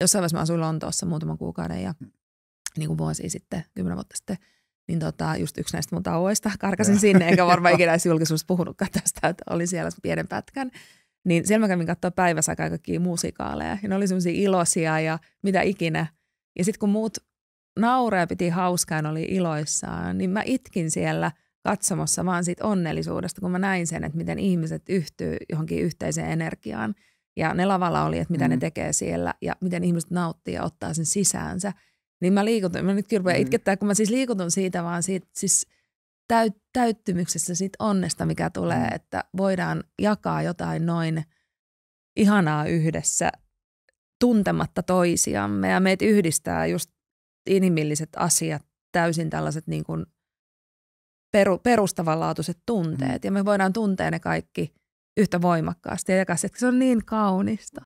jossain vaiheessa mä asuin Lontoossa muutaman kuukauden ja niin kuin vuosi sitten, kymmenen vuotta sitten, niin tota, just yksi näistä mun tauoista karkasin sinne, eikä varmaan ikinä edes julkisuudessa puhunutkaan tästä, että olin siellä pienen pätkän. Niin siellä mä kävin katsoa päivässä aika kaikkia musikaaleja, ja ne oli semmoisia iloisia ja mitä ikinä. Ja sitten kun muut nauraa piti hauskaan oli iloissaan, niin mä itkin siellä katsomassa vaan siitä onnellisuudesta, kun mä näin sen, että miten ihmiset yhtyy johonkin yhteiseen energiaan ja ne lavalla oli, että mitä mm. ne tekee siellä ja miten ihmiset nauttii ja ottaa sen sisäänsä. Niin mä liikutun, mä nyt kyllä mm. itkettää, kun mä siis liikutun siitä vaan siitä, siis täyt, täyttymyksessä siitä onnesta, mikä tulee, mm. että voidaan jakaa jotain noin ihanaa yhdessä tuntematta toisiamme ja meitä yhdistää just inhimilliset asiat, täysin tällaiset niin kuin peru, perustavanlaatuiset mm. tunteet ja me voidaan tuntea ne kaikki – yhtä voimakkaasti ja jakaa se, että se on niin kaunista.